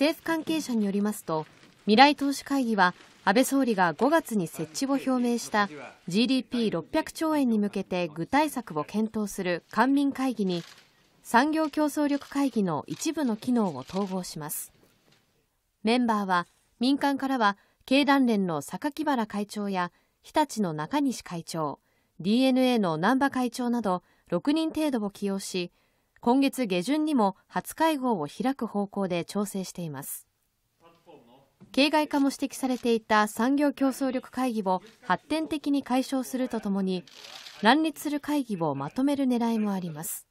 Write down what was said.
政府関係者によりますと未来投資会議は安倍総理が5月に設置を表明した GDP600 兆円に向けて具体策を検討する官民会議に産業競争力会議の一部の機能を統合しますメンバーは民間からは経団連の榊原会長や日立の中西会長 d n a の難波会長など6人程度を起用し今月下旬にも初会合を開く方向で調整しています形骸化も指摘されていた産業競争力会議を発展的に解消するとともに乱立する会議をまとめる狙いもあります